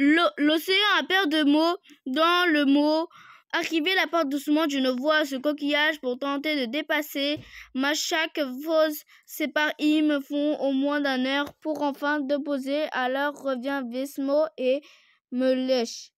L'océan a peur de mots dans le mot. Arrivé la porte doucement, d'une voix à ce coquillage pour tenter de dépasser. Ma chaque pause séparée. me font au moins d'un heure pour enfin déposer. Alors revient Vesmo et me lèche.